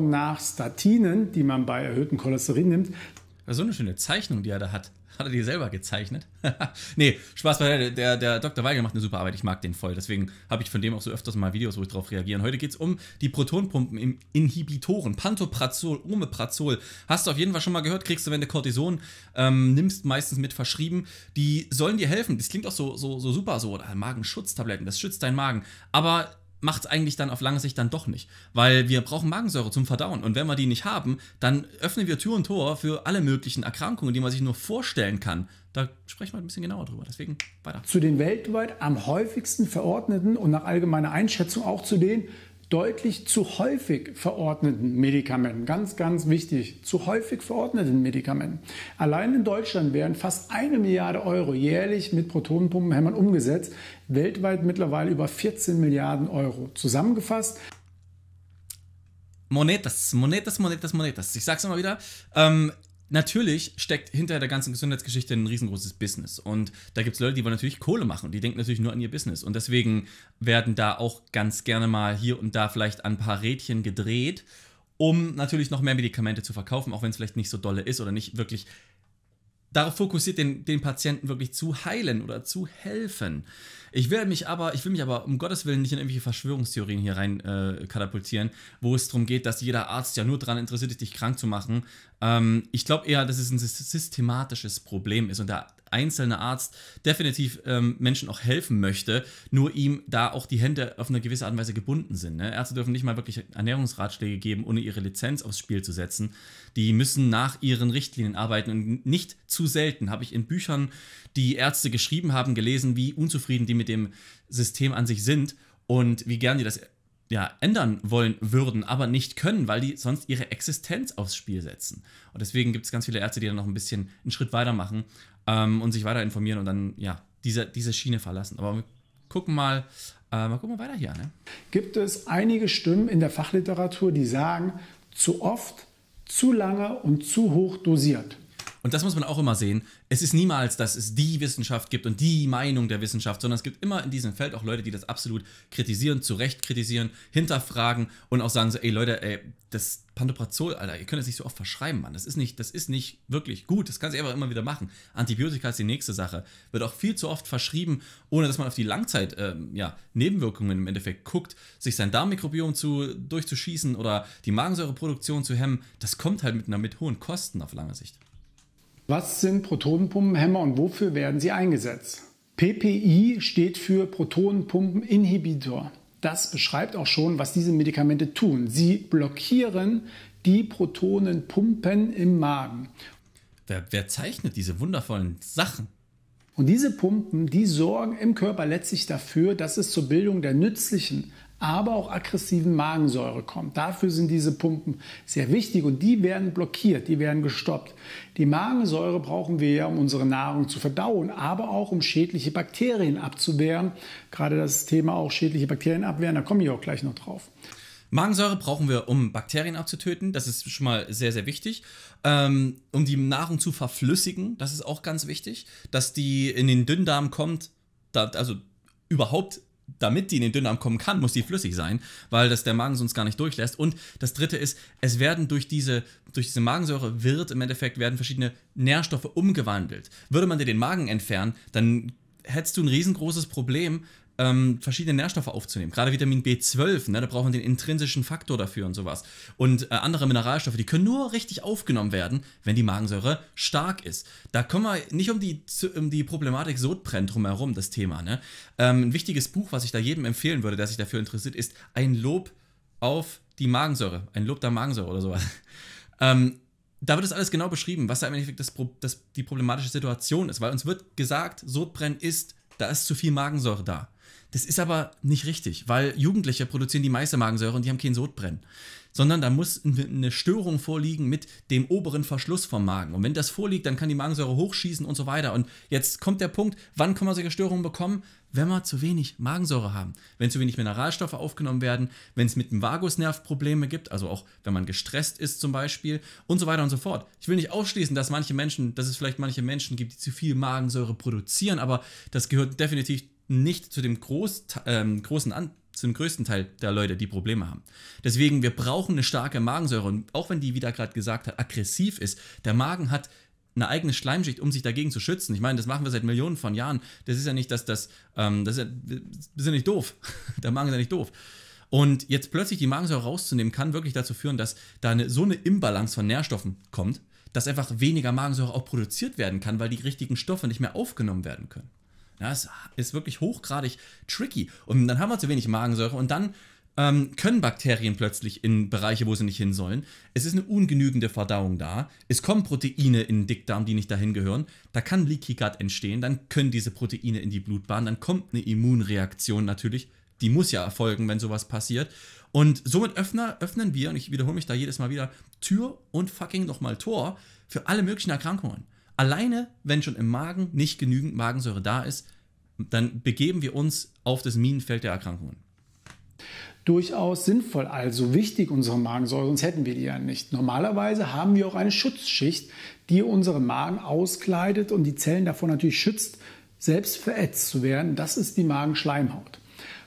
nach Statinen, die man bei erhöhtem Cholesterin nimmt. Also so eine schöne Zeichnung, die er da hat. Hat er die selber gezeichnet? nee, Spaß beiseite. Der, der Dr. Weigel macht eine super Arbeit. Ich mag den voll. Deswegen habe ich von dem auch so öfters mal Videos, wo ich darauf reagiere. Heute geht es um die Protonpumpen im Inhibitoren. Pantoprazol, Omeprazol. Hast du auf jeden Fall schon mal gehört. Kriegst du, wenn du Cortison ähm, nimmst, meistens mit verschrieben. Die sollen dir helfen. Das klingt auch so, so, so super. So, magen Das schützt deinen Magen. Aber macht es eigentlich dann auf lange Sicht dann doch nicht. Weil wir brauchen Magensäure zum Verdauen. Und wenn wir die nicht haben, dann öffnen wir Tür und Tor für alle möglichen Erkrankungen, die man sich nur vorstellen kann. Da sprechen wir ein bisschen genauer drüber. Deswegen weiter. Zu den weltweit am häufigsten verordneten und nach allgemeiner Einschätzung auch zu den deutlich zu häufig verordneten Medikamenten. Ganz, ganz wichtig, zu häufig verordneten Medikamenten. Allein in Deutschland werden fast eine Milliarde Euro jährlich mit Protonenpumpenhämmern umgesetzt, weltweit mittlerweile über 14 Milliarden Euro. Zusammengefasst. Monetas, Monetas, Monetas, Monetas. Ich sag's immer wieder. Ähm, natürlich steckt hinter der ganzen Gesundheitsgeschichte ein riesengroßes Business. Und da gibt es Leute, die wollen natürlich Kohle machen. Die denken natürlich nur an ihr Business. Und deswegen werden da auch ganz gerne mal hier und da vielleicht ein paar Rädchen gedreht, um natürlich noch mehr Medikamente zu verkaufen, auch wenn es vielleicht nicht so dolle ist oder nicht wirklich darauf fokussiert, den, den Patienten wirklich zu heilen oder zu helfen. Ich will mich aber, ich will mich aber um Gottes Willen nicht in irgendwelche Verschwörungstheorien hier rein äh, katapultieren, wo es darum geht, dass jeder Arzt ja nur daran interessiert ist, dich krank zu machen. Ähm, ich glaube eher, dass es ein systematisches Problem ist und da einzelne Arzt definitiv ähm, Menschen auch helfen möchte, nur ihm da auch die Hände auf eine gewisse Art und Weise gebunden sind. Ne? Ärzte dürfen nicht mal wirklich Ernährungsratschläge geben, ohne ihre Lizenz aufs Spiel zu setzen. Die müssen nach ihren Richtlinien arbeiten und nicht zu selten habe ich in Büchern, die Ärzte geschrieben haben, gelesen, wie unzufrieden die mit dem System an sich sind und wie gern die das ja, ändern wollen würden, aber nicht können, weil die sonst ihre Existenz aufs Spiel setzen. Und deswegen gibt es ganz viele Ärzte, die dann noch ein bisschen einen Schritt weiter machen ähm, und sich weiter informieren und dann, ja, diese, diese Schiene verlassen. Aber wir gucken mal, äh, mal gucken wir weiter hier. Ne? Gibt es einige Stimmen in der Fachliteratur, die sagen, zu oft, zu lange und zu hoch dosiert und das muss man auch immer sehen, es ist niemals, dass es die Wissenschaft gibt und die Meinung der Wissenschaft, sondern es gibt immer in diesem Feld auch Leute, die das absolut kritisieren, zu Recht kritisieren, hinterfragen und auch sagen so, ey Leute, ey, das Pantoprazol, Alter, ihr könnt es nicht so oft verschreiben, Mann. Das ist nicht, das ist nicht wirklich gut. Das kannst du einfach immer wieder machen. Antibiotika ist die nächste Sache. Wird auch viel zu oft verschrieben, ohne dass man auf die Langzeit, ähm, ja, Nebenwirkungen im Endeffekt guckt, sich sein Darmmikrobiom zu, durchzuschießen oder die Magensäureproduktion zu hemmen. Das kommt halt mit, mit hohen Kosten auf lange Sicht. Was sind Protonenpumpenhämmer und wofür werden sie eingesetzt? PPI steht für Protonenpumpeninhibitor. Das beschreibt auch schon, was diese Medikamente tun. Sie blockieren die Protonenpumpen im Magen. Wer, wer zeichnet diese wundervollen Sachen? Und diese Pumpen, die sorgen im Körper letztlich dafür, dass es zur Bildung der nützlichen, aber auch aggressiven Magensäure kommt. Dafür sind diese Pumpen sehr wichtig und die werden blockiert, die werden gestoppt. Die Magensäure brauchen wir ja, um unsere Nahrung zu verdauen, aber auch um schädliche Bakterien abzuwehren. Gerade das Thema auch schädliche Bakterien abwehren, da komme ich auch gleich noch drauf. Magensäure brauchen wir, um Bakterien abzutöten. Das ist schon mal sehr, sehr wichtig. Ähm, um die Nahrung zu verflüssigen, das ist auch ganz wichtig. Dass die in den Dünndarm kommt, da, also überhaupt damit die in den Dünndarm kommen kann, muss die flüssig sein, weil das der Magen sonst gar nicht durchlässt. Und das dritte ist, es werden durch diese, durch diese Magensäure wird im Endeffekt werden verschiedene Nährstoffe umgewandelt. Würde man dir den Magen entfernen, dann hättest du ein riesengroßes Problem, ähm, verschiedene Nährstoffe aufzunehmen. Gerade Vitamin B12, ne, da braucht man den intrinsischen Faktor dafür und sowas. Und äh, andere Mineralstoffe, die können nur richtig aufgenommen werden, wenn die Magensäure stark ist. Da kommen wir nicht um die, um die Problematik Sodbrennen drumherum, das Thema. Ne? Ähm, ein wichtiges Buch, was ich da jedem empfehlen würde, der sich dafür interessiert, ist Ein Lob auf die Magensäure. Ein Lob der Magensäure oder sowas. Ähm, da wird es alles genau beschrieben, was da im Endeffekt das, das, die problematische Situation ist, weil uns wird gesagt, Sodbrennen ist, da ist zu viel Magensäure da. Das ist aber nicht richtig, weil Jugendliche produzieren die meiste Magensäure und die haben keinen Sodbrennen. Sondern da muss eine Störung vorliegen mit dem oberen Verschluss vom Magen. Und wenn das vorliegt, dann kann die Magensäure hochschießen und so weiter. Und jetzt kommt der Punkt, wann kann man solche Störungen bekommen? Wenn wir zu wenig Magensäure haben, wenn zu wenig Mineralstoffe aufgenommen werden, wenn es mit dem Vagusnerv Probleme gibt, also auch wenn man gestresst ist zum Beispiel und so weiter und so fort. Ich will nicht ausschließen, dass manche Menschen, dass es vielleicht manche Menschen gibt, die zu viel Magensäure produzieren, aber das gehört definitiv nicht zu dem Groß, ähm, großen An zum größten Teil der Leute, die Probleme haben. Deswegen, wir brauchen eine starke Magensäure. Und auch wenn die, wie da gerade gesagt hat, aggressiv ist, der Magen hat eine eigene Schleimschicht, um sich dagegen zu schützen. Ich meine, das machen wir seit Millionen von Jahren. Das ist ja nicht, dass das, ähm, das ist ja, wir sind nicht doof. der Magen ist ja nicht doof. Und jetzt plötzlich die Magensäure rauszunehmen, kann wirklich dazu führen, dass da eine, so eine Imbalance von Nährstoffen kommt, dass einfach weniger Magensäure auch produziert werden kann, weil die richtigen Stoffe nicht mehr aufgenommen werden können. Das ist wirklich hochgradig tricky. Und dann haben wir zu wenig Magensäure und dann ähm, können Bakterien plötzlich in Bereiche, wo sie nicht hin sollen. Es ist eine ungenügende Verdauung da. Es kommen Proteine in den Dickdarm, die nicht dahin gehören. Da kann Leaky Gut entstehen. Dann können diese Proteine in die Blutbahn. Dann kommt eine Immunreaktion natürlich. Die muss ja erfolgen, wenn sowas passiert. Und somit öffner, öffnen wir, und ich wiederhole mich da jedes Mal wieder, Tür und fucking nochmal Tor für alle möglichen Erkrankungen. Alleine, wenn schon im Magen nicht genügend Magensäure da ist, dann begeben wir uns auf das Minenfeld der Erkrankungen. Durchaus sinnvoll, also wichtig unsere Magensäure, sonst hätten wir die ja nicht. Normalerweise haben wir auch eine Schutzschicht, die unseren Magen auskleidet und die Zellen davor natürlich schützt, selbst verätzt zu werden. Das ist die Magenschleimhaut.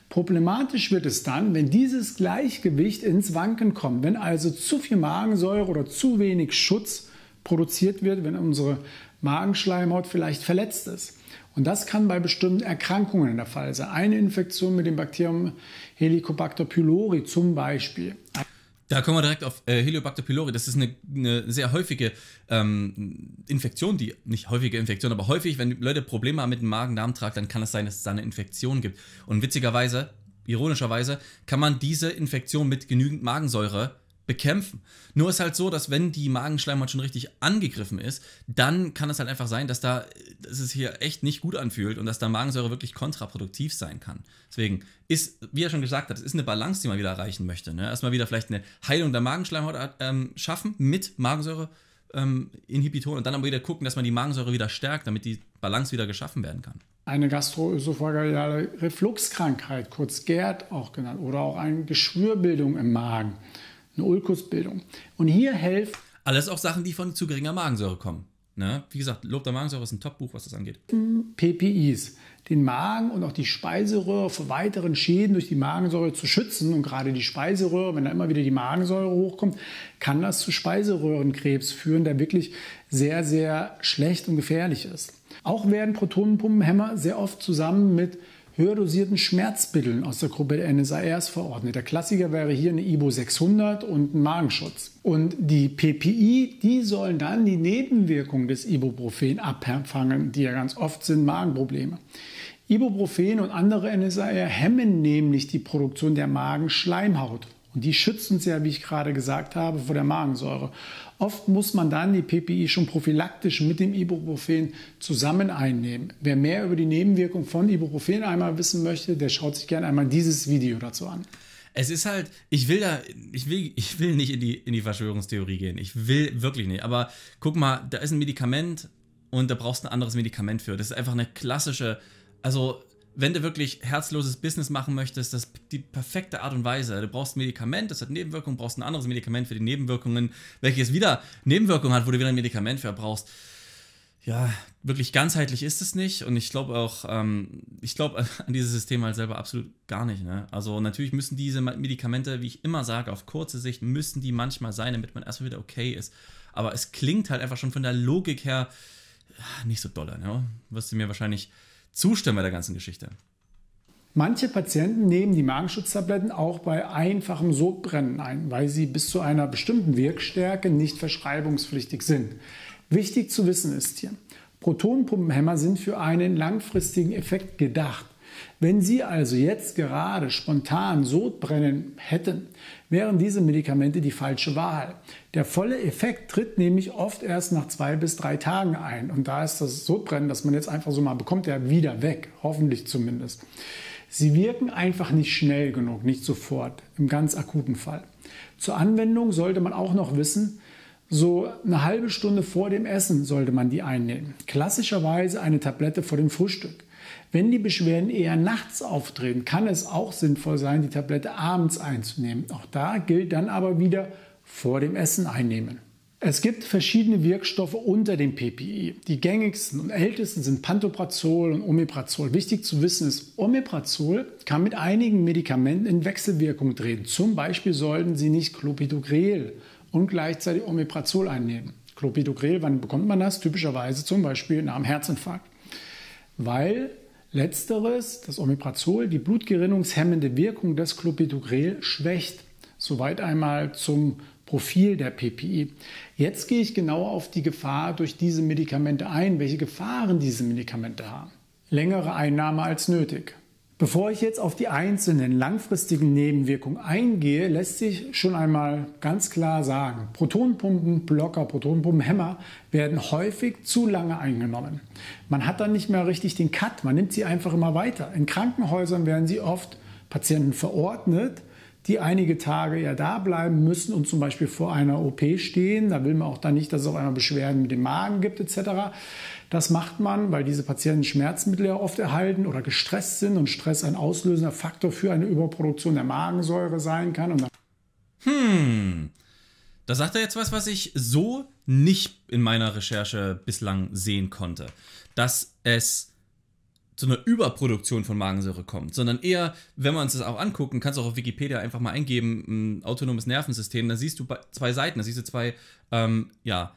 Problematisch wird es dann, wenn dieses Gleichgewicht ins Wanken kommt, wenn also zu viel Magensäure oder zu wenig Schutz produziert wird, wenn unsere Magenschleimhaut vielleicht verletzt ist. Und das kann bei bestimmten Erkrankungen der Fall sein. Eine Infektion mit dem Bakterium Helicobacter pylori zum Beispiel. Da kommen wir direkt auf äh, Heliobacter pylori. Das ist eine, eine sehr häufige ähm, Infektion, die nicht häufige Infektion, aber häufig, wenn Leute Probleme haben mit dem Magen-Darm-Trakt, dann kann es sein, dass es da eine Infektion gibt. Und witzigerweise, ironischerweise, kann man diese Infektion mit genügend Magensäure bekämpfen. Nur ist halt so, dass wenn die Magenschleimhaut schon richtig angegriffen ist, dann kann es halt einfach sein, dass da dass es hier echt nicht gut anfühlt und dass da Magensäure wirklich kontraproduktiv sein kann. Deswegen ist, wie er schon gesagt hat, es ist eine Balance, die man wieder erreichen möchte. Ne? Erstmal wieder vielleicht eine Heilung der Magenschleimhaut äh, ähm, schaffen mit Magensäure. Ähm, Inhibitoren und dann aber wieder gucken, dass man die Magensäure wieder stärkt, damit die Balance wieder geschaffen werden kann. Eine gastroösophagale Refluxkrankheit, kurz GERD auch genannt, oder auch eine Geschwürbildung im Magen eine Ulkusbildung. Und hier helfen. Alles auch Sachen, die von zu geringer Magensäure kommen. Ne? Wie gesagt, Lob der Magensäure ist ein Top-Buch, was das angeht. PPIs, den Magen und auch die Speiseröhre vor weiteren Schäden durch die Magensäure zu schützen. Und gerade die Speiseröhre, wenn da immer wieder die Magensäure hochkommt, kann das zu Speiseröhrenkrebs führen, der wirklich sehr, sehr schlecht und gefährlich ist. Auch werden Protonenpumpenhämmer sehr oft zusammen mit höher dosierten Schmerzmitteln aus der Gruppe der NSARs verordnet. Der Klassiker wäre hier eine Ibo 600 und ein Magenschutz. Und die PPI, die sollen dann die Nebenwirkungen des Ibuprofen abfangen, die ja ganz oft sind Magenprobleme. Ibuprofen und andere NSAR hemmen nämlich die Produktion der Magenschleimhaut. Die schützen uns ja, wie ich gerade gesagt habe, vor der Magensäure. Oft muss man dann die PPI schon prophylaktisch mit dem Ibuprofen zusammen einnehmen. Wer mehr über die Nebenwirkung von Ibuprofen einmal wissen möchte, der schaut sich gerne einmal dieses Video dazu an. Es ist halt, ich will da, ich will, ich will nicht in die, in die Verschwörungstheorie gehen. Ich will wirklich nicht. Aber guck mal, da ist ein Medikament und da brauchst du ein anderes Medikament für. Das ist einfach eine klassische, also wenn du wirklich herzloses Business machen möchtest, das ist die perfekte Art und Weise. Du brauchst ein Medikament, das hat Nebenwirkungen, brauchst ein anderes Medikament für die Nebenwirkungen, welches wieder Nebenwirkungen hat, wo du wieder ein Medikament für brauchst. Ja, wirklich ganzheitlich ist es nicht und ich glaube auch, ähm, ich glaube an dieses System halt selber absolut gar nicht. Ne? Also natürlich müssen diese Medikamente, wie ich immer sage, auf kurze Sicht müssen die manchmal sein, damit man erstmal wieder okay ist. Aber es klingt halt einfach schon von der Logik her ah, nicht so doller. Ne? Wirst du mir wahrscheinlich Zustimme der ganzen Geschichte. Manche Patienten nehmen die Magenschutztabletten auch bei einfachem Sodbrennen ein, weil sie bis zu einer bestimmten Wirkstärke nicht verschreibungspflichtig sind. Wichtig zu wissen ist hier, Protonenpumpenhämmer sind für einen langfristigen Effekt gedacht. Wenn Sie also jetzt gerade spontan Sodbrennen hätten, wären diese Medikamente die falsche Wahl. Der volle Effekt tritt nämlich oft erst nach zwei bis drei Tagen ein. Und da ist das Sodbrennen, das man jetzt einfach so mal bekommt, ja wieder weg. Hoffentlich zumindest. Sie wirken einfach nicht schnell genug, nicht sofort, im ganz akuten Fall. Zur Anwendung sollte man auch noch wissen, so eine halbe Stunde vor dem Essen sollte man die einnehmen. Klassischerweise eine Tablette vor dem Frühstück. Wenn die Beschwerden eher nachts auftreten, kann es auch sinnvoll sein, die Tablette abends einzunehmen. Auch da gilt dann aber wieder vor dem Essen einnehmen. Es gibt verschiedene Wirkstoffe unter dem PPI. Die gängigsten und ältesten sind Pantoprazol und Omeprazol. Wichtig zu wissen ist, Omeprazol kann mit einigen Medikamenten in Wechselwirkung treten. Zum Beispiel sollten Sie nicht Clopidogrel und gleichzeitig Omeprazol einnehmen. Clopidogrel, wann bekommt man das? Typischerweise zum Beispiel nach einem Herzinfarkt. Weil Letzteres, das Omeprazol, die blutgerinnungshemmende Wirkung des Clopidogrel schwächt. Soweit einmal zum Profil der PPI. Jetzt gehe ich genau auf die Gefahr durch diese Medikamente ein, welche Gefahren diese Medikamente haben. Längere Einnahme als nötig. Bevor ich jetzt auf die einzelnen langfristigen Nebenwirkungen eingehe, lässt sich schon einmal ganz klar sagen, Protonpumpenblocker, Protonpumpenhemmer werden häufig zu lange eingenommen. Man hat dann nicht mehr richtig den Cut, man nimmt sie einfach immer weiter. In Krankenhäusern werden sie oft Patienten verordnet, die einige Tage ja da bleiben müssen und zum Beispiel vor einer OP stehen. Da will man auch dann nicht, dass es auf einmal Beschwerden mit dem Magen gibt etc. Das macht man, weil diese Patienten Schmerzmittel ja oft erhalten oder gestresst sind und Stress ein auslösender Faktor für eine Überproduktion der Magensäure sein kann. hm, da sagt er jetzt was, was ich so nicht in meiner Recherche bislang sehen konnte. Dass es zu einer Überproduktion von Magensäure kommt, sondern eher, wenn wir uns das auch angucken, kannst du auch auf Wikipedia einfach mal eingeben, autonomes Nervensystem, da siehst du zwei Seiten, da siehst du zwei, ähm, ja,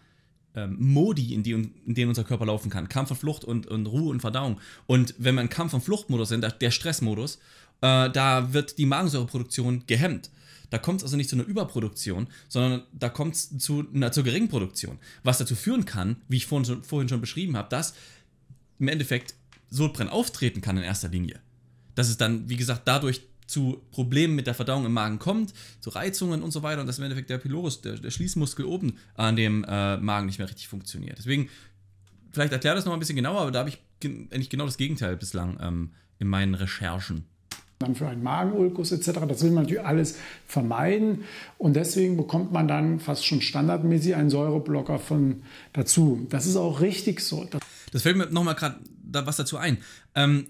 ähm, Modi, in, die, in denen unser Körper laufen kann. Kampf und Flucht und, und Ruhe und Verdauung. Und wenn wir im Kampf- und Fluchtmodus sind, der Stressmodus, äh, da wird die Magensäureproduktion gehemmt. Da kommt es also nicht zu einer Überproduktion, sondern da kommt es zu einer zu geringen Produktion. Was dazu führen kann, wie ich vorhin schon, vorhin schon beschrieben habe, dass im Endeffekt Sodbrennen auftreten kann in erster Linie. Dass es dann, wie gesagt, dadurch zu Problemen mit der Verdauung im Magen kommt, zu Reizungen und so weiter und dass im Endeffekt der Pylorus, der, der Schließmuskel oben an dem äh, Magen nicht mehr richtig funktioniert. Deswegen, vielleicht erklärt das noch ein bisschen genauer, aber da habe ich eigentlich genau das Gegenteil bislang ähm, in meinen Recherchen dann für einen Magenulkus etc. Das will man natürlich alles vermeiden und deswegen bekommt man dann fast schon standardmäßig einen Säureblocker von dazu. Das ist auch richtig so. Das fällt mir nochmal gerade da was dazu ein. Ähm,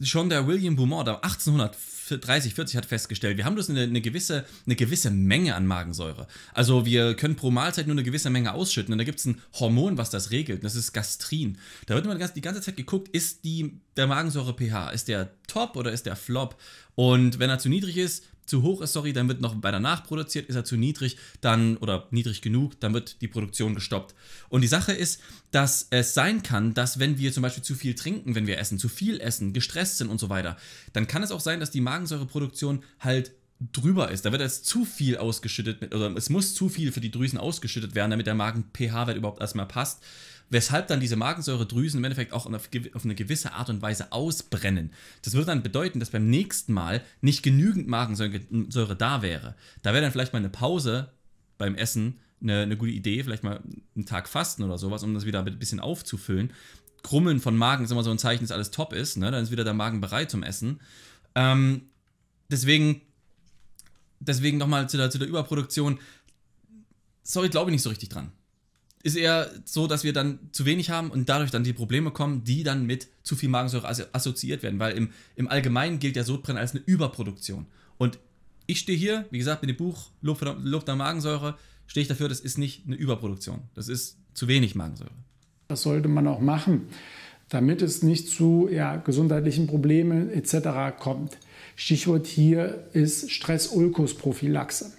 schon der William Beaumont 1830, 40 hat festgestellt, wir haben bloß eine, eine, gewisse, eine gewisse Menge an Magensäure. Also wir können pro Mahlzeit nur eine gewisse Menge ausschütten und da gibt es ein Hormon, was das regelt und das ist Gastrin. Da wird immer die ganze Zeit geguckt, ist die, der Magensäure pH, ist der top oder ist der flop? Und wenn er zu niedrig ist, zu hoch ist, sorry, dann wird noch weiter nachproduziert. Ist er zu niedrig, dann oder niedrig genug, dann wird die Produktion gestoppt. Und die Sache ist, dass es sein kann, dass wenn wir zum Beispiel zu viel trinken, wenn wir essen, zu viel essen, gestresst sind und so weiter, dann kann es auch sein, dass die Magensäureproduktion halt drüber ist. Da wird jetzt zu viel ausgeschüttet, oder es muss zu viel für die Drüsen ausgeschüttet werden, damit der Magen-pH-Wert überhaupt erstmal passt. Weshalb dann diese Magensäuredrüsen im Endeffekt auch auf, auf eine gewisse Art und Weise ausbrennen. Das würde dann bedeuten, dass beim nächsten Mal nicht genügend Magensäure da wäre. Da wäre dann vielleicht mal eine Pause beim Essen eine, eine gute Idee, vielleicht mal einen Tag fasten oder sowas, um das wieder ein bisschen aufzufüllen. Krummeln von Magen ist immer so ein Zeichen, dass alles top ist. Ne? Dann ist wieder der Magen bereit zum Essen. Ähm, deswegen deswegen nochmal zu der, zu der Überproduktion. Sorry, glaube ich nicht so richtig dran. Ist eher so, dass wir dann zu wenig haben und dadurch dann die Probleme kommen, die dann mit zu viel Magensäure assoziiert werden. Weil im, im Allgemeinen gilt der Sodbrennen als eine Überproduktion. Und ich stehe hier, wie gesagt, mit dem Buch Luft der, der Magensäure, stehe ich dafür, das ist nicht eine Überproduktion. Das ist zu wenig Magensäure. Das sollte man auch machen, damit es nicht zu ja, gesundheitlichen Problemen etc. kommt. Stichwort hier ist Stress-Ulkus-Prophylaxe.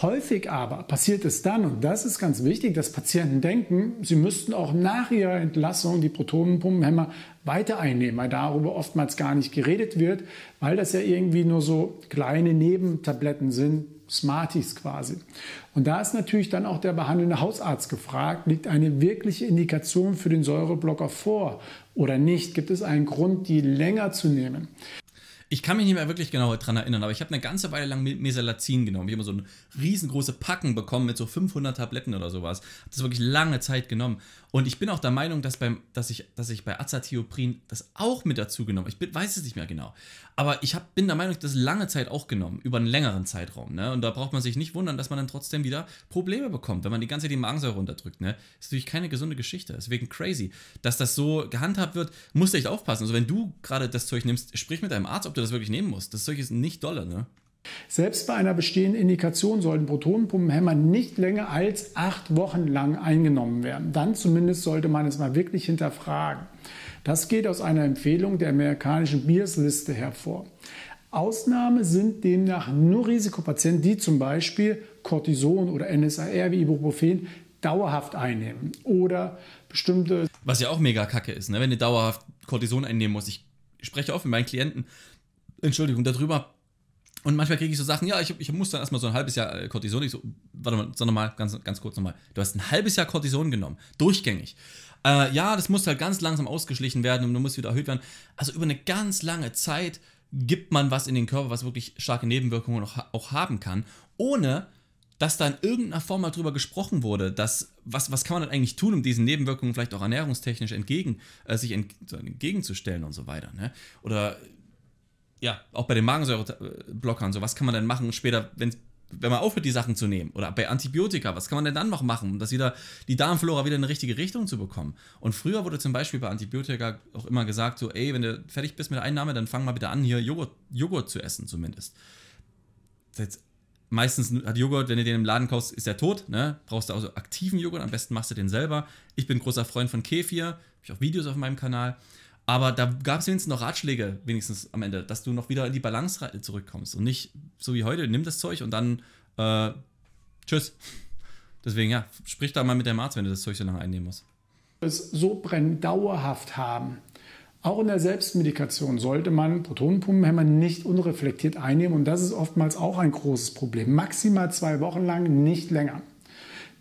Häufig aber passiert es dann, und das ist ganz wichtig, dass Patienten denken, sie müssten auch nach ihrer Entlassung die Protonenpumpenhämmer weiter einnehmen, weil darüber oftmals gar nicht geredet wird, weil das ja irgendwie nur so kleine Nebentabletten sind, Smarties quasi. Und da ist natürlich dann auch der behandelnde Hausarzt gefragt, liegt eine wirkliche Indikation für den Säureblocker vor oder nicht? Gibt es einen Grund, die länger zu nehmen? ich kann mich nicht mehr wirklich genau dran erinnern, aber ich habe eine ganze Weile lang Mesalazin genommen. Ich habe immer so ein riesengroße Packen bekommen mit so 500 Tabletten oder sowas. Habe das wirklich lange Zeit genommen. Und ich bin auch der Meinung, dass, beim, dass, ich, dass ich bei Azathioprin das auch mit dazu genommen habe. Ich bin, weiß es nicht mehr genau. Aber ich hab, bin der Meinung, ich das lange Zeit auch genommen, über einen längeren Zeitraum. Ne? Und da braucht man sich nicht wundern, dass man dann trotzdem wieder Probleme bekommt, wenn man die ganze Zeit die Magensäure runterdrückt. Ne? Ist natürlich keine gesunde Geschichte. Deswegen crazy. Dass das so gehandhabt wird, musst du echt aufpassen. Also wenn du gerade das Zeug nimmst, sprich mit deinem Arzt, ob du das wirklich nehmen musst. Das Zeug ist nicht dolle, ne? Selbst bei einer bestehenden Indikation sollten Protonenpumpenhämmer nicht länger als acht Wochen lang eingenommen werden. Dann zumindest sollte man es mal wirklich hinterfragen. Das geht aus einer Empfehlung der amerikanischen Biersliste hervor. Ausnahme sind demnach nur Risikopatienten, die zum Beispiel Cortison oder NSAR wie Ibuprofen dauerhaft einnehmen oder bestimmte. Was ja auch mega kacke ist, ne? wenn ihr dauerhaft Cortison einnehmen muss. Ich spreche oft mit meinen Klienten, Entschuldigung, darüber, und manchmal kriege ich so Sachen, ja, ich, ich muss dann erstmal so ein halbes Jahr äh, Cortison. Ich so, warte mal, sag nochmal, ganz, ganz kurz nochmal. Du hast ein halbes Jahr Cortison genommen, durchgängig. Äh, ja, das muss halt ganz langsam ausgeschlichen werden und du musst wieder erhöht werden. Also über eine ganz lange Zeit gibt man was in den Körper, was wirklich starke Nebenwirkungen auch, auch haben kann, ohne dass da in irgendeiner Form mal drüber gesprochen wurde, dass, was, was kann man denn eigentlich tun, um diesen Nebenwirkungen vielleicht auch ernährungstechnisch entgegen, äh, sich entgegenzustellen und so weiter. Ne? Oder ja, auch bei den Magensäureblockern, so was kann man denn machen später, wenn wenn man aufhört, die Sachen zu nehmen. Oder bei Antibiotika, was kann man denn dann noch machen, um das wieder, die Darmflora wieder in die richtige Richtung zu bekommen? Und früher wurde zum Beispiel bei Antibiotika auch immer gesagt, so, ey, wenn du fertig bist mit der Einnahme, dann fang mal bitte an, hier Joghurt, Joghurt zu essen, zumindest. Jetzt, meistens hat Joghurt, wenn du den im Laden kaufst, ist er tot, ne? Brauchst du also aktiven Joghurt, am besten machst du den selber. Ich bin großer Freund von Kefir, habe ich auch Videos auf meinem Kanal. Aber da gab es wenigstens noch Ratschläge, wenigstens am Ende, dass du noch wieder in die Balance zurückkommst und nicht so wie heute, nimm das Zeug und dann äh, tschüss. Deswegen, ja, sprich da mal mit deinem Arzt, wenn du das Zeug so lange einnehmen musst. Es so brennend dauerhaft haben. Auch in der Selbstmedikation sollte man Protonenpumpenhämmer nicht unreflektiert einnehmen und das ist oftmals auch ein großes Problem. Maximal zwei Wochen lang, nicht länger.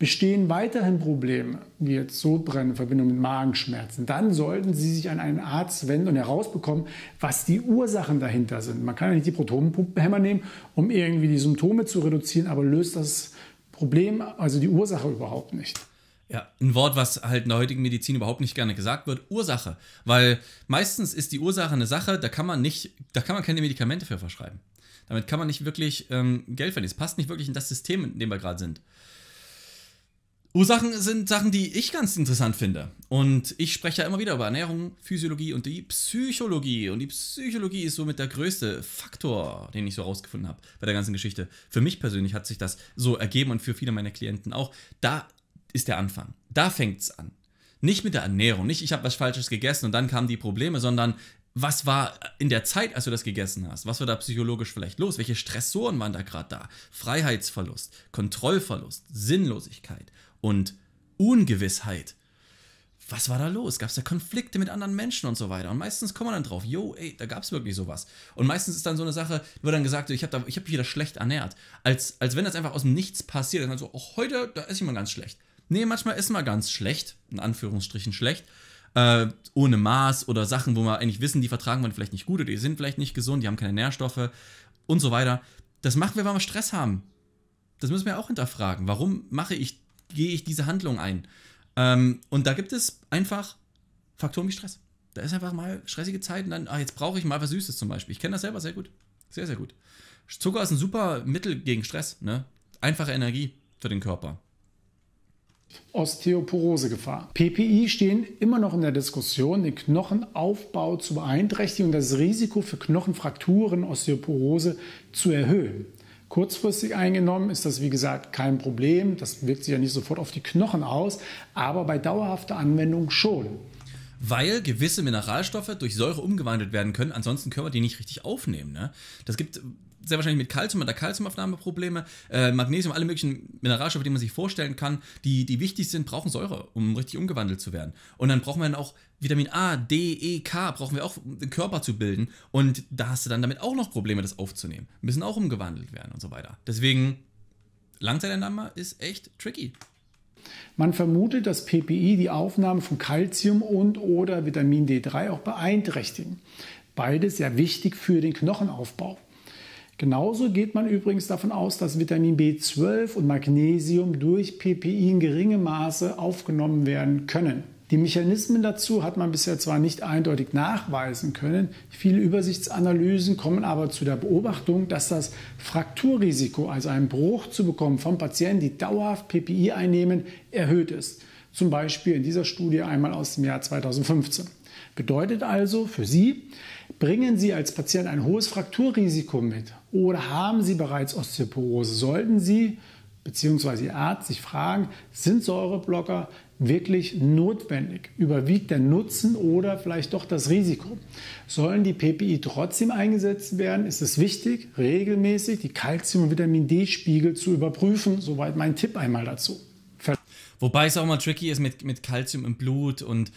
Bestehen weiterhin Probleme, wie jetzt Sodbrennen in Verbindung mit Magenschmerzen, dann sollten Sie sich an einen Arzt wenden und herausbekommen, was die Ursachen dahinter sind. Man kann ja nicht die Protonenpumpenhämmer nehmen, um irgendwie die Symptome zu reduzieren, aber löst das Problem, also die Ursache überhaupt nicht. Ja, ein Wort, was halt in der heutigen Medizin überhaupt nicht gerne gesagt wird, Ursache. Weil meistens ist die Ursache eine Sache, da kann man nicht, da kann man keine Medikamente für verschreiben. Damit kann man nicht wirklich ähm, Geld verdienen. Es passt nicht wirklich in das System, in dem wir gerade sind. Ursachen sind Sachen, die ich ganz interessant finde. Und ich spreche ja immer wieder über Ernährung, Physiologie und die Psychologie. Und die Psychologie ist somit der größte Faktor, den ich so rausgefunden habe bei der ganzen Geschichte. Für mich persönlich hat sich das so ergeben und für viele meiner Klienten auch. Da ist der Anfang. Da fängt es an. Nicht mit der Ernährung, nicht ich habe was Falsches gegessen und dann kamen die Probleme, sondern was war in der Zeit, als du das gegessen hast? Was war da psychologisch vielleicht los? Welche Stressoren waren da gerade da? Freiheitsverlust, Kontrollverlust, Sinnlosigkeit und Ungewissheit. Was war da los? Gab es da Konflikte mit anderen Menschen und so weiter? Und meistens kommt man dann drauf, yo, ey, da gab es wirklich sowas. Und meistens ist dann so eine Sache, wird dann gesagt, ich habe mich hab wieder schlecht ernährt. Als, als wenn das einfach aus dem Nichts passiert. Dann halt so, oh, heute, da esse ich mal ganz schlecht. Nee, manchmal ist man ganz schlecht, in Anführungsstrichen schlecht, äh, ohne Maß oder Sachen, wo man eigentlich wissen, die vertragen man vielleicht nicht gut oder die sind vielleicht nicht gesund, die haben keine Nährstoffe und so weiter. Das machen wir, weil wir Stress haben. Das müssen wir auch hinterfragen. Warum mache ich gehe ich diese Handlung ein? Ähm, und da gibt es einfach Faktoren wie Stress. Da ist einfach mal stressige Zeit und dann, ah, jetzt brauche ich mal was Süßes zum Beispiel. Ich kenne das selber sehr gut. Sehr, sehr gut. Zucker ist ein super Mittel gegen Stress, ne? Einfache Energie für den Körper. Osteoporose-Gefahr. PPI stehen immer noch in der Diskussion, den Knochenaufbau zu beeinträchtigen und das Risiko für Knochenfrakturen, Osteoporose zu erhöhen. Kurzfristig eingenommen ist das, wie gesagt, kein Problem. Das wirkt sich ja nicht sofort auf die Knochen aus, aber bei dauerhafter Anwendung schon weil gewisse Mineralstoffe durch Säure umgewandelt werden können, ansonsten können wir die nicht richtig aufnehmen. Ne? Das gibt sehr wahrscheinlich mit Kalzium, hat da Kalziumaufnahme Probleme, äh, Magnesium, alle möglichen Mineralstoffe, die man sich vorstellen kann, die, die wichtig sind, brauchen Säure, um richtig umgewandelt zu werden. Und dann brauchen wir dann auch Vitamin A, D, E, K, brauchen wir auch, um den Körper zu bilden. Und da hast du dann damit auch noch Probleme, das aufzunehmen. Müssen auch umgewandelt werden und so weiter. Deswegen, Langzeiternahme ist echt tricky. Man vermutet, dass PPI die Aufnahme von Calcium und oder Vitamin D3 auch beeinträchtigen. Beides sehr wichtig für den Knochenaufbau. Genauso geht man übrigens davon aus, dass Vitamin B12 und Magnesium durch PPI in geringem Maße aufgenommen werden können. Die Mechanismen dazu hat man bisher zwar nicht eindeutig nachweisen können, viele Übersichtsanalysen kommen aber zu der Beobachtung, dass das Frakturrisiko, also einen Bruch zu bekommen von Patienten, die dauerhaft PPI einnehmen, erhöht ist. Zum Beispiel in dieser Studie einmal aus dem Jahr 2015. Bedeutet also für Sie, bringen Sie als Patient ein hohes Frakturrisiko mit oder haben Sie bereits Osteoporose, sollten Sie bzw. Ihr Arzt sich fragen, sind Säureblocker wirklich notwendig? Überwiegt der Nutzen oder vielleicht doch das Risiko? Sollen die PPI trotzdem eingesetzt werden? Ist es wichtig, regelmäßig die Kalzium- und Vitamin D-Spiegel zu überprüfen? Soweit mein Tipp einmal dazu. Wobei es auch mal tricky ist mit, mit Kalzium im Blut und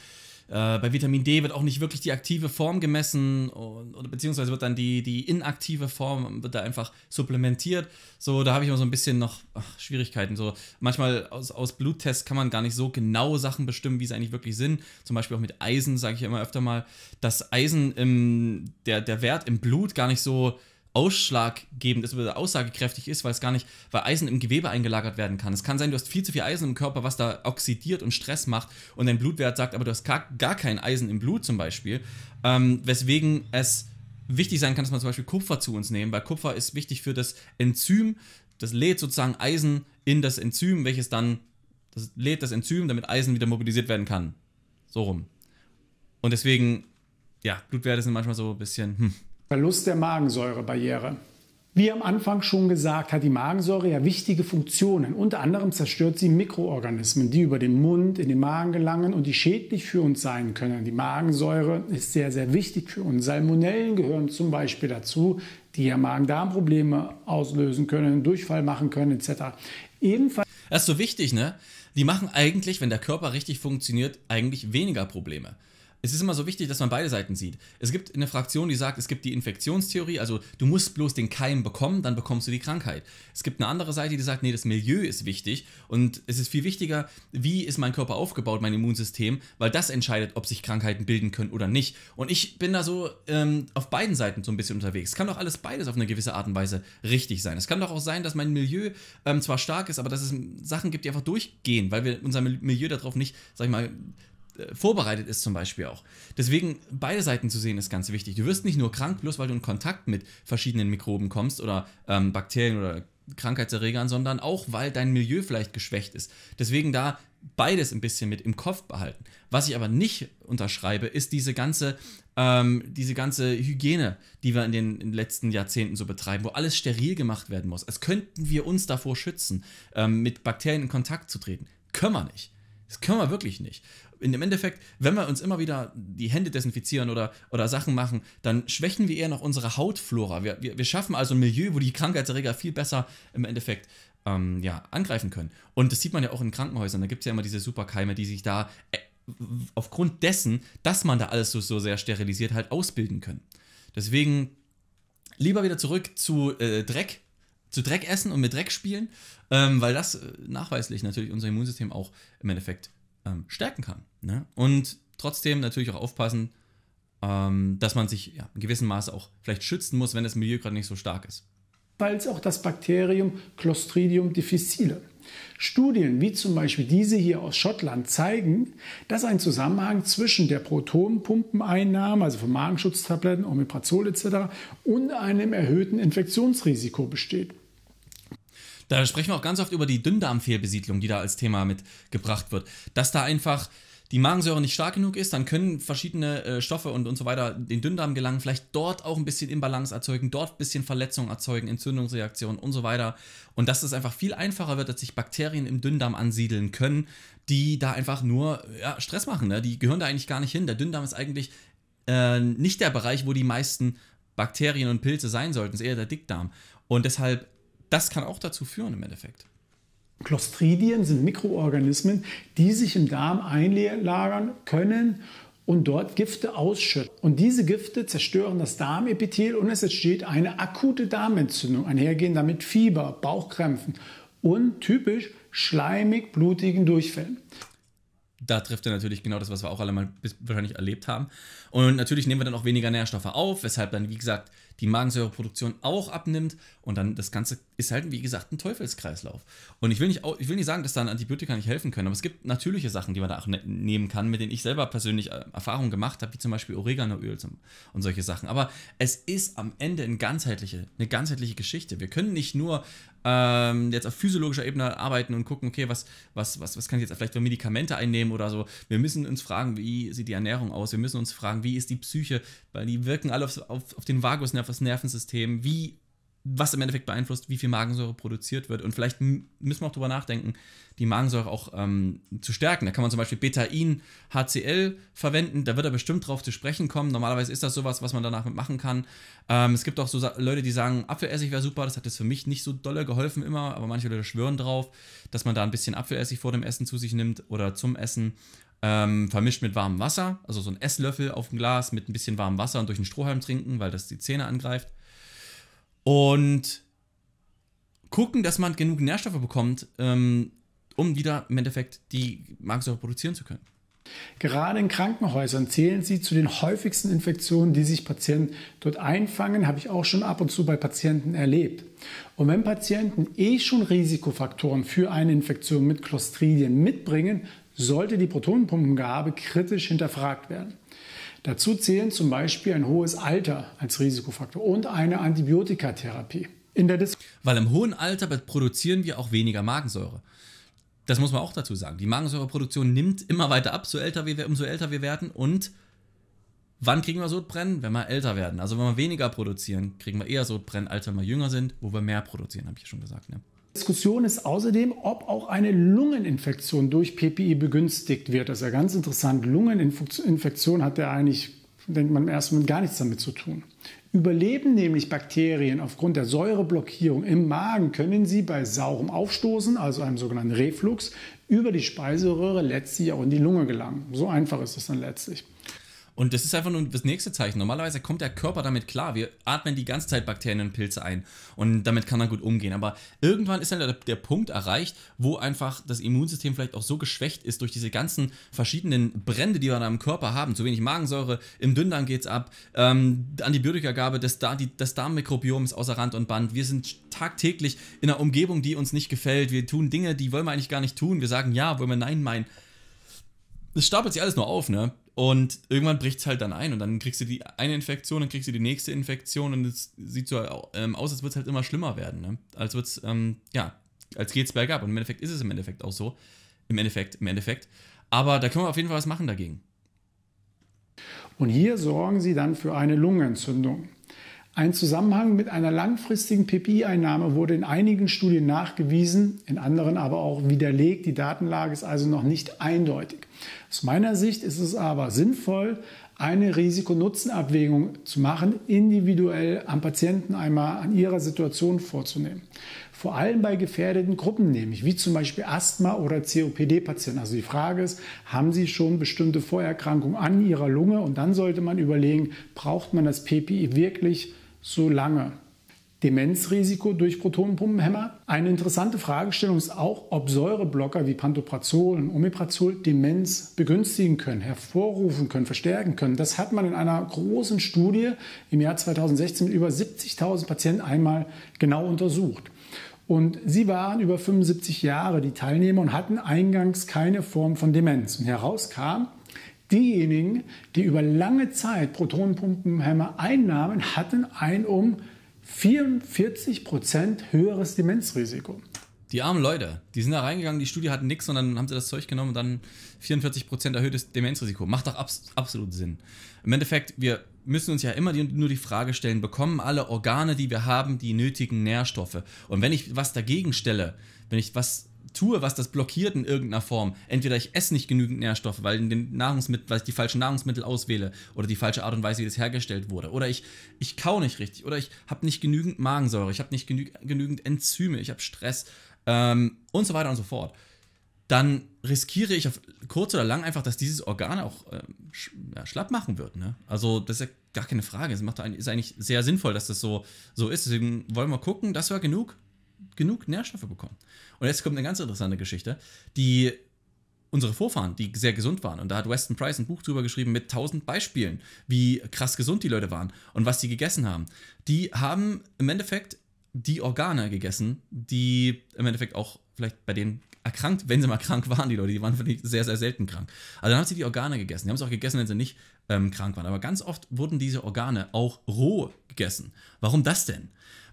äh, bei Vitamin D wird auch nicht wirklich die aktive Form gemessen und, oder beziehungsweise wird dann die, die inaktive Form wird da einfach supplementiert. So, da habe ich immer so ein bisschen noch ach, Schwierigkeiten. So, manchmal aus, aus Bluttests kann man gar nicht so genau Sachen bestimmen, wie sie eigentlich wirklich sind. Zum Beispiel auch mit Eisen, sage ich ja immer öfter mal, dass Eisen im, der, der Wert im Blut gar nicht so ausschlaggebend ist oder aussagekräftig ist, weil es gar nicht, weil Eisen im Gewebe eingelagert werden kann. Es kann sein, du hast viel zu viel Eisen im Körper, was da oxidiert und Stress macht und dein Blutwert sagt, aber du hast gar, gar kein Eisen im Blut zum Beispiel, ähm, weswegen es wichtig sein kann, dass man zum Beispiel Kupfer zu uns nehmen, weil Kupfer ist wichtig für das Enzym, das lädt sozusagen Eisen in das Enzym, welches dann, das lädt das Enzym, damit Eisen wieder mobilisiert werden kann. So rum. Und deswegen, ja, Blutwerte sind manchmal so ein bisschen, hm, Verlust der Magensäurebarriere. Wie am Anfang schon gesagt, hat die Magensäure ja wichtige Funktionen. Unter anderem zerstört sie Mikroorganismen, die über den Mund in den Magen gelangen und die schädlich für uns sein können. Die Magensäure ist sehr, sehr wichtig für uns. Salmonellen gehören zum Beispiel dazu, die ja Magen-Darm-Probleme auslösen können, Durchfall machen können etc. Ebenfalls das ist so wichtig, ne? Die machen eigentlich, wenn der Körper richtig funktioniert, eigentlich weniger Probleme es ist immer so wichtig, dass man beide Seiten sieht. Es gibt eine Fraktion, die sagt, es gibt die Infektionstheorie, also du musst bloß den Keim bekommen, dann bekommst du die Krankheit. Es gibt eine andere Seite, die sagt, nee, das Milieu ist wichtig und es ist viel wichtiger, wie ist mein Körper aufgebaut, mein Immunsystem, weil das entscheidet, ob sich Krankheiten bilden können oder nicht. Und ich bin da so ähm, auf beiden Seiten so ein bisschen unterwegs. Es kann doch alles beides auf eine gewisse Art und Weise richtig sein. Es kann doch auch sein, dass mein Milieu ähm, zwar stark ist, aber dass es Sachen gibt, die einfach durchgehen, weil wir unser Milieu darauf nicht, sag ich mal, äh, vorbereitet ist zum Beispiel auch. Deswegen beide Seiten zu sehen ist ganz wichtig. Du wirst nicht nur krank, bloß weil du in Kontakt mit verschiedenen Mikroben kommst oder ähm, Bakterien oder Krankheitserregern, sondern auch, weil dein Milieu vielleicht geschwächt ist. Deswegen da beides ein bisschen mit im Kopf behalten. Was ich aber nicht unterschreibe, ist diese ganze, ähm, diese ganze Hygiene, die wir in den, in den, letzten Jahrzehnten so betreiben, wo alles steril gemacht werden muss. Als könnten wir uns davor schützen, ähm, mit Bakterien in Kontakt zu treten. Können wir nicht. Das können wir wirklich nicht in dem Endeffekt, wenn wir uns immer wieder die Hände desinfizieren oder, oder Sachen machen, dann schwächen wir eher noch unsere Hautflora. Wir, wir, wir schaffen also ein Milieu, wo die Krankheitserreger viel besser im Endeffekt ähm, ja, angreifen können. Und das sieht man ja auch in Krankenhäusern. Da gibt es ja immer diese Superkeime, die sich da äh, aufgrund dessen, dass man da alles so, so sehr sterilisiert, halt ausbilden können. Deswegen lieber wieder zurück zu äh, Dreck, zu Dreck essen und mit Dreck spielen, ähm, weil das äh, nachweislich natürlich unser Immunsystem auch im Endeffekt ähm, stärken kann. Ne? Und trotzdem natürlich auch aufpassen, ähm, dass man sich ja, in gewissem Maße auch vielleicht schützen muss, wenn das Milieu gerade nicht so stark ist. Falls auch das Bakterium Clostridium difficile. Studien wie zum Beispiel diese hier aus Schottland zeigen, dass ein Zusammenhang zwischen der Protonenpumpeneinnahme, also von Magenschutztabletten, Omeprazol etc., und einem erhöhten Infektionsrisiko besteht. Da sprechen wir auch ganz oft über die Dünndarmfehlbesiedlung, die da als Thema mitgebracht wird. Dass da einfach die Magensäure nicht stark genug ist, dann können verschiedene äh, Stoffe und, und so weiter den Dünndarm gelangen, vielleicht dort auch ein bisschen Imbalance erzeugen, dort ein bisschen Verletzungen erzeugen, Entzündungsreaktionen und so weiter. Und dass es einfach viel einfacher wird, dass sich Bakterien im Dünndarm ansiedeln können, die da einfach nur ja, Stress machen. Ne? Die gehören da eigentlich gar nicht hin. Der Dünndarm ist eigentlich äh, nicht der Bereich, wo die meisten Bakterien und Pilze sein sollten, es ist eher der Dickdarm. Und deshalb das kann auch dazu führen im Endeffekt. Clostridien sind Mikroorganismen, die sich im Darm einlagern können und dort Gifte ausschütten. Und diese Gifte zerstören das Darmepithel und es entsteht eine akute Darmentzündung, einhergehend damit Fieber, Bauchkrämpfen und typisch schleimig blutigen Durchfällen. Da trifft er natürlich genau das, was wir auch alle mal wahrscheinlich erlebt haben. Und natürlich nehmen wir dann auch weniger Nährstoffe auf, weshalb dann, wie gesagt, die Magensäureproduktion auch abnimmt und dann das Ganze ist halt, wie gesagt, ein Teufelskreislauf. Und ich will nicht, ich will nicht sagen, dass dann Antibiotika nicht helfen können, aber es gibt natürliche Sachen, die man da auch ne nehmen kann, mit denen ich selber persönlich äh, Erfahrungen gemacht habe, wie zum Beispiel Oreganoöl und solche Sachen. Aber es ist am Ende ein ganzheitliche, eine ganzheitliche Geschichte. Wir können nicht nur ähm, jetzt auf physiologischer Ebene arbeiten und gucken, okay, was, was, was, was kann ich jetzt vielleicht für Medikamente einnehmen oder so. Wir müssen uns fragen, wie sieht die Ernährung aus? Wir müssen uns fragen, wie ist die Psyche? Weil die wirken alle auf, auf, auf den Vagusnerv, das Nervensystem. Wie was im Endeffekt beeinflusst, wie viel Magensäure produziert wird. Und vielleicht müssen wir auch darüber nachdenken, die Magensäure auch ähm, zu stärken. Da kann man zum Beispiel Betain HCl verwenden. Da wird er bestimmt drauf zu sprechen kommen. Normalerweise ist das sowas, was man danach mitmachen kann. Ähm, es gibt auch so Leute, die sagen, Apfelessig wäre super. Das hat jetzt für mich nicht so dolle geholfen immer, aber manche Leute schwören drauf, dass man da ein bisschen Apfelessig vor dem Essen zu sich nimmt oder zum Essen. Ähm, vermischt mit warmem Wasser, also so ein Esslöffel auf dem Glas mit ein bisschen warmem Wasser und durch den Strohhalm trinken, weil das die Zähne angreift und gucken, dass man genug Nährstoffe bekommt, ähm, um wieder im Endeffekt die Magensäure produzieren zu können. Gerade in Krankenhäusern zählen sie zu den häufigsten Infektionen, die sich Patienten dort einfangen, habe ich auch schon ab und zu bei Patienten erlebt. Und wenn Patienten eh schon Risikofaktoren für eine Infektion mit Clostridien mitbringen, sollte die Protonenpumpengabe kritisch hinterfragt werden. Dazu zählen zum Beispiel ein hohes Alter als Risikofaktor und eine Antibiotikatherapie. In der Weil im hohen Alter produzieren wir auch weniger Magensäure. Das muss man auch dazu sagen. Die Magensäureproduktion nimmt immer weiter ab, so älter wir, umso älter wir werden. Und wann kriegen wir Sodbrennen? Wenn wir älter werden. Also wenn wir weniger produzieren, kriegen wir eher Sodbrennen, als wenn wir jünger sind, wo wir mehr produzieren, habe ich ja schon gesagt. Ne? Diskussion ist außerdem, ob auch eine Lungeninfektion durch PPI begünstigt wird. Das ist ja ganz interessant. Lungeninfektion hat ja eigentlich, denkt man im ersten Moment, gar nichts damit zu tun. Überleben nämlich Bakterien aufgrund der Säureblockierung im Magen, können sie bei saurem Aufstoßen, also einem sogenannten Reflux, über die Speiseröhre letztlich auch in die Lunge gelangen. So einfach ist es dann letztlich. Und das ist einfach nur das nächste Zeichen. Normalerweise kommt der Körper damit klar. Wir atmen die ganze Zeit Bakterien und Pilze ein. Und damit kann er gut umgehen. Aber irgendwann ist dann der, der Punkt erreicht, wo einfach das Immunsystem vielleicht auch so geschwächt ist durch diese ganzen verschiedenen Brände, die wir da im Körper haben. Zu wenig Magensäure, im Dünndarm geht's ab, ähm, Antibiotikagabe das, Dar die, des Darmmikrobioms außer Rand und Band. Wir sind tagtäglich in einer Umgebung, die uns nicht gefällt. Wir tun Dinge, die wollen wir eigentlich gar nicht tun. Wir sagen ja, wollen wir nein meinen. Das stapelt sich alles nur auf, ne? Und irgendwann bricht es halt dann ein und dann kriegst du die eine Infektion, dann kriegst du die nächste Infektion und es sieht so ähm, aus, als würde es halt immer schlimmer werden. Ne? Als wird's, ähm, ja, als geht es bergab. Und im Endeffekt ist es im Endeffekt auch so. Im Endeffekt, im Endeffekt. Aber da können wir auf jeden Fall was machen dagegen. Und hier sorgen sie dann für eine Lungenentzündung. Ein Zusammenhang mit einer langfristigen PPI-Einnahme wurde in einigen Studien nachgewiesen, in anderen aber auch widerlegt. Die Datenlage ist also noch nicht eindeutig. Aus meiner Sicht ist es aber sinnvoll, eine Risiko-Nutzen-Abwägung zu machen, individuell am Patienten einmal an ihrer Situation vorzunehmen. Vor allem bei gefährdeten Gruppen nämlich, wie zum Beispiel Asthma- oder COPD-Patienten. Also die Frage ist, haben sie schon bestimmte Vorerkrankungen an ihrer Lunge? Und dann sollte man überlegen, braucht man das PPI wirklich so lange? Demenzrisiko durch Protonenpumpenhemmer. Eine interessante Fragestellung ist auch, ob Säureblocker wie Pantoprazol und Omeprazol Demenz begünstigen können, hervorrufen können, verstärken können. Das hat man in einer großen Studie im Jahr 2016 mit über 70.000 Patienten einmal genau untersucht. Und sie waren über 75 Jahre die Teilnehmer und hatten eingangs keine Form von Demenz. Und herauskam, diejenigen, die über lange Zeit Protonenpumpenhemmer einnahmen, hatten ein um 44% höheres Demenzrisiko. Die armen Leute, die sind da reingegangen, die Studie hatten nichts und dann haben sie das Zeug genommen und dann 44% erhöhtes Demenzrisiko. Macht doch abs absolut Sinn. Im Endeffekt, wir müssen uns ja immer die, nur die Frage stellen, bekommen alle Organe, die wir haben, die nötigen Nährstoffe? Und wenn ich was dagegen stelle, wenn ich was tue, was das blockiert in irgendeiner Form, entweder ich esse nicht genügend Nährstoffe, weil, in den Nahrungsmittel, weil ich die falschen Nahrungsmittel auswähle oder die falsche Art und Weise, wie das hergestellt wurde, oder ich, ich kau nicht richtig, oder ich habe nicht genügend Magensäure, ich habe nicht genü genügend Enzyme, ich habe Stress ähm, und so weiter und so fort, dann riskiere ich auf kurz oder lang einfach, dass dieses Organ auch ähm, sch ja, schlapp machen wird. Ne? Also das ist ja gar keine Frage. Es macht, ist eigentlich sehr sinnvoll, dass das so, so ist. Deswegen wollen wir gucken, das war genug genug Nährstoffe bekommen. Und jetzt kommt eine ganz interessante Geschichte, die unsere Vorfahren, die sehr gesund waren. Und da hat Weston Price ein Buch drüber geschrieben mit tausend Beispielen, wie krass gesund die Leute waren und was sie gegessen haben. Die haben im Endeffekt die Organe gegessen, die im Endeffekt auch vielleicht bei denen erkrankt, wenn sie mal krank waren, die Leute, die waren sehr, sehr selten krank. Also dann haben sie die Organe gegessen. Die haben es auch gegessen, wenn sie nicht ähm, krank waren. Aber ganz oft wurden diese Organe auch roh gegessen. Warum das denn?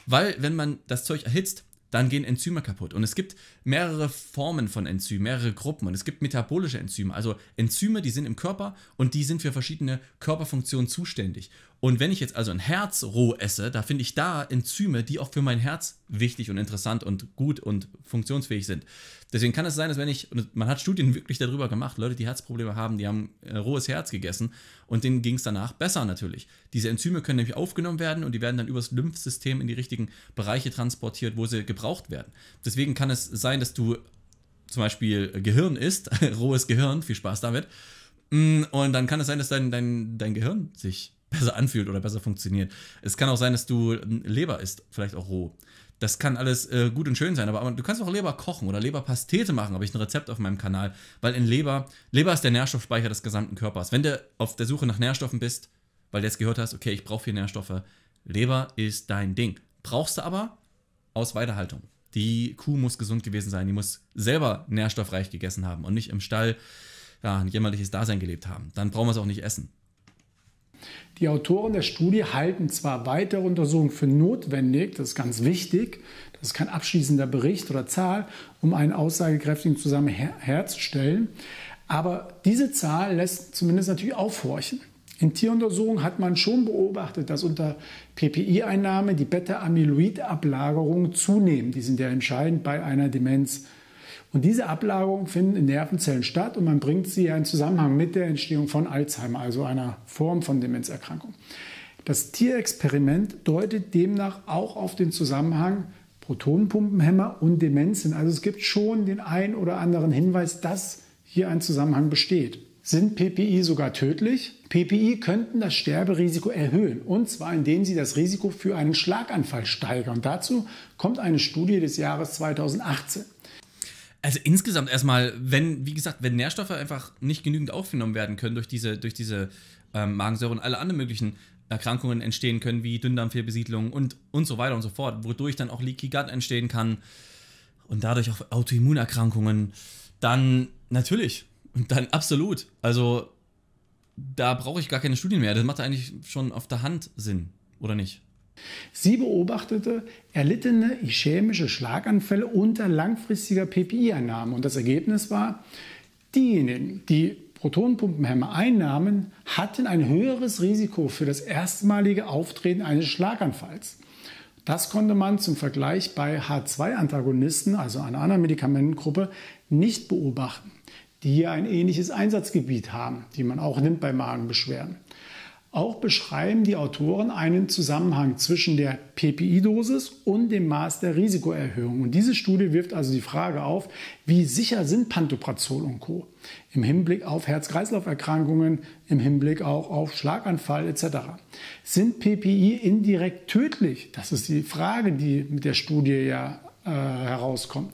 Weil, wenn man das Zeug erhitzt, dann gehen Enzyme kaputt. Und es gibt mehrere Formen von Enzymen, mehrere Gruppen und es gibt metabolische Enzyme, also Enzyme, die sind im Körper und die sind für verschiedene Körperfunktionen zuständig. Und wenn ich jetzt also ein Herz roh esse, da finde ich da Enzyme, die auch für mein Herz wichtig und interessant und gut und funktionsfähig sind. Deswegen kann es sein, dass wenn ich, und man hat Studien wirklich darüber gemacht, Leute, die Herzprobleme haben, die haben äh, rohes Herz gegessen und denen ging es danach besser natürlich. Diese Enzyme können nämlich aufgenommen werden und die werden dann übers Lymphsystem in die richtigen Bereiche transportiert, wo sie gebraucht werden. Deswegen kann es sein, dass du zum Beispiel Gehirn isst, rohes Gehirn, viel Spaß damit. Mm, und dann kann es sein, dass dein, dein, dein Gehirn sich besser anfühlt oder besser funktioniert. Es kann auch sein, dass du Leber isst, vielleicht auch roh. Das kann alles äh, gut und schön sein, aber, aber, du kannst auch Leber kochen oder Leberpastete machen, habe ich ein Rezept auf meinem Kanal, weil in Leber, Leber ist der Nährstoffspeicher des gesamten Körpers. Wenn du auf der Suche nach Nährstoffen bist, weil du jetzt gehört hast, okay, ich brauche viel Nährstoffe, Leber ist dein Ding. Brauchst du aber aus Weidehaltung. Die Kuh muss gesund gewesen sein, die muss selber nährstoffreich gegessen haben und nicht im Stall ja, ein jämmerliches Dasein gelebt haben. Dann brauchen wir es auch nicht essen. Die Autoren der Studie halten zwar weitere Untersuchungen für notwendig, das ist ganz wichtig, das ist kein abschließender Bericht oder Zahl, um einen aussagekräftigen Zusammenhang herzustellen, aber diese Zahl lässt zumindest natürlich aufhorchen. In Tieruntersuchungen hat man schon beobachtet, dass unter PPI-Einnahme die Beta-Amyloid-Ablagerungen zunehmen. Die sind ja entscheidend bei einer Demenz. Und diese Ablagerungen finden in Nervenzellen statt und man bringt sie ja in Zusammenhang mit der Entstehung von Alzheimer, also einer Form von Demenzerkrankung. Das Tierexperiment deutet demnach auch auf den Zusammenhang Protonenpumpenhemmer und Demenz hin. Also es gibt schon den ein oder anderen Hinweis, dass hier ein Zusammenhang besteht. Sind PPI sogar tödlich? PPI könnten das Sterberisiko erhöhen, und zwar indem sie das Risiko für einen Schlaganfall steigern. dazu kommt eine Studie des Jahres 2018. Also insgesamt erstmal, wenn, wie gesagt, wenn Nährstoffe einfach nicht genügend aufgenommen werden können durch diese, durch diese ähm, Magensäure und alle anderen möglichen Erkrankungen entstehen können, wie Dünndarmfehlbesiedlung und, und so weiter und so fort, wodurch dann auch Leaky Gut entstehen kann und dadurch auch Autoimmunerkrankungen, dann natürlich, dann absolut. Also da brauche ich gar keine Studien mehr. Das macht eigentlich schon auf der Hand Sinn, oder nicht? Sie beobachtete erlittene ischämische Schlaganfälle unter langfristiger PPI-Einnahme und das Ergebnis war, diejenigen, die Protonenpumpenhemmer einnahmen, hatten ein höheres Risiko für das erstmalige Auftreten eines Schlaganfalls. Das konnte man zum Vergleich bei H2-Antagonisten, also einer anderen Medikamentengruppe, nicht beobachten, die ja ein ähnliches Einsatzgebiet haben, die man auch nimmt bei Magenbeschwerden. Auch beschreiben die Autoren einen Zusammenhang zwischen der PPI-Dosis und dem Maß der Risikoerhöhung. Und diese Studie wirft also die Frage auf, wie sicher sind Pantoprazol und Co. im Hinblick auf Herz-Kreislauf-Erkrankungen, im Hinblick auch auf Schlaganfall etc. Sind PPI indirekt tödlich? Das ist die Frage, die mit der Studie ja äh, herauskommt.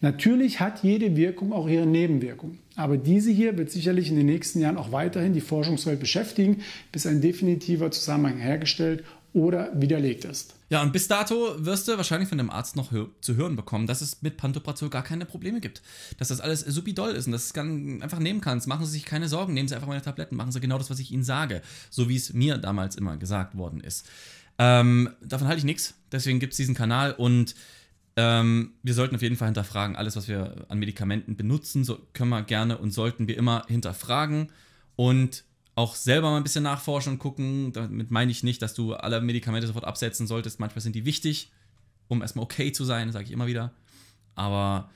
Natürlich hat jede Wirkung auch ihre Nebenwirkungen. Aber diese hier wird sicherlich in den nächsten Jahren auch weiterhin die Forschungswelt beschäftigen, bis ein definitiver Zusammenhang hergestellt oder widerlegt ist. Ja, und bis dato wirst du wahrscheinlich von dem Arzt noch hör zu hören bekommen, dass es mit Pantoprazol gar keine Probleme gibt. Dass das alles supidoll ist und dass du es einfach nehmen kannst. Machen Sie sich keine Sorgen, nehmen Sie einfach meine Tabletten, machen Sie genau das, was ich Ihnen sage. So wie es mir damals immer gesagt worden ist. Ähm, davon halte ich nichts, deswegen gibt es diesen Kanal und ähm, wir sollten auf jeden Fall hinterfragen. Alles, was wir an Medikamenten benutzen, so können wir gerne und sollten wir immer hinterfragen und auch selber mal ein bisschen nachforschen und gucken. Damit meine ich nicht, dass du alle Medikamente sofort absetzen solltest. Manchmal sind die wichtig, um erstmal okay zu sein, sage ich immer wieder. Aber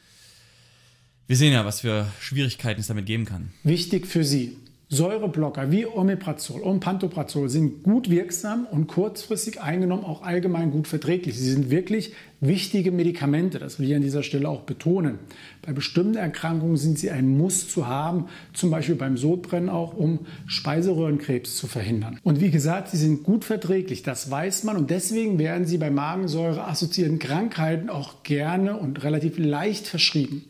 wir sehen ja, was für Schwierigkeiten es damit geben kann. Wichtig für Sie. Säureblocker wie Omeprazol und Pantoprazol sind gut wirksam und kurzfristig eingenommen auch allgemein gut verträglich. Sie sind wirklich wichtige Medikamente, das will ich an dieser Stelle auch betonen. Bei bestimmten Erkrankungen sind sie ein Muss zu haben, zum Beispiel beim Sodbrennen auch, um Speiseröhrenkrebs zu verhindern. Und wie gesagt, sie sind gut verträglich, das weiß man und deswegen werden sie bei Magensäure-assoziierten Krankheiten auch gerne und relativ leicht verschrieben.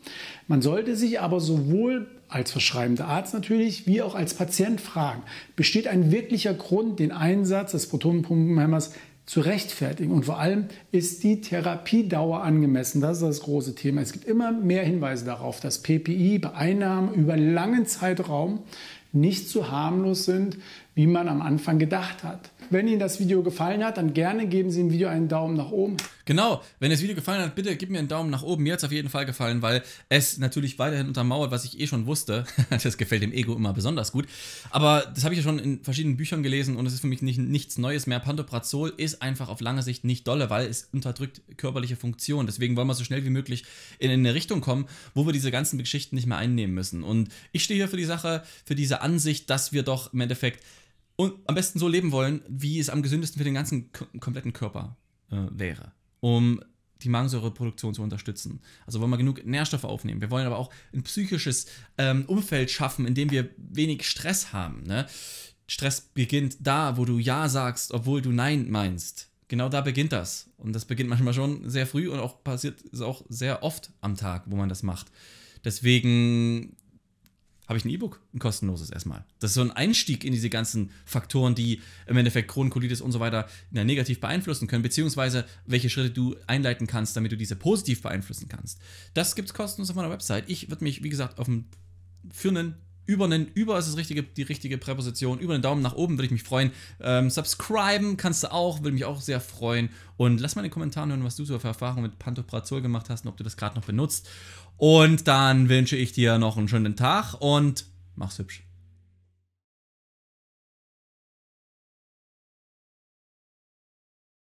Man sollte sich aber sowohl als verschreibender Arzt natürlich, wie auch als Patient fragen, besteht ein wirklicher Grund, den Einsatz des Protonenpumpenhemmers zu rechtfertigen. Und vor allem ist die Therapiedauer angemessen. Das ist das große Thema. Es gibt immer mehr Hinweise darauf, dass PPI bei Einnahmen über langen Zeitraum nicht so harmlos sind, wie man am Anfang gedacht hat. Wenn Ihnen das Video gefallen hat, dann gerne geben Sie dem Video einen Daumen nach oben. Genau, wenn das Video gefallen hat, bitte gib mir einen Daumen nach oben. Mir hat es auf jeden Fall gefallen, weil es natürlich weiterhin untermauert, was ich eh schon wusste. das gefällt dem Ego immer besonders gut. Aber das habe ich ja schon in verschiedenen Büchern gelesen und es ist für mich nicht, nichts Neues mehr. Pantoprazol ist einfach auf lange Sicht nicht dolle, weil es unterdrückt körperliche Funktionen. Deswegen wollen wir so schnell wie möglich in, in eine Richtung kommen, wo wir diese ganzen Geschichten nicht mehr einnehmen müssen. Und ich stehe hier für die Sache, für diese Ansicht, dass wir doch im Endeffekt und am besten so leben wollen, wie es am gesündesten für den ganzen kompletten Körper äh, wäre, um die Magensäureproduktion zu unterstützen. Also wollen wir genug Nährstoffe aufnehmen. Wir wollen aber auch ein psychisches ähm, Umfeld schaffen, in dem wir wenig Stress haben. Ne? Stress beginnt da, wo du Ja sagst, obwohl du Nein meinst. Genau da beginnt das. Und das beginnt manchmal schon sehr früh und auch passiert es auch sehr oft am Tag, wo man das macht. Deswegen habe ich ein E-Book, ein kostenloses erstmal. Das ist so ein Einstieg in diese ganzen Faktoren, die im Endeffekt Kronkolitis und so weiter negativ beeinflussen können, beziehungsweise welche Schritte du einleiten kannst, damit du diese positiv beeinflussen kannst. Das gibt es kostenlos auf meiner Website. Ich würde mich, wie gesagt, auf dem für einen über einen, über ist das richtige, die richtige Präposition, über einen Daumen nach oben würde ich mich freuen. Ähm, subscriben kannst du auch, würde mich auch sehr freuen. Und lass mal in den Kommentaren hören, was du so für Erfahrungen mit Pantoprazol gemacht hast und ob du das gerade noch benutzt. Und dann wünsche ich dir noch einen schönen Tag und mach's hübsch.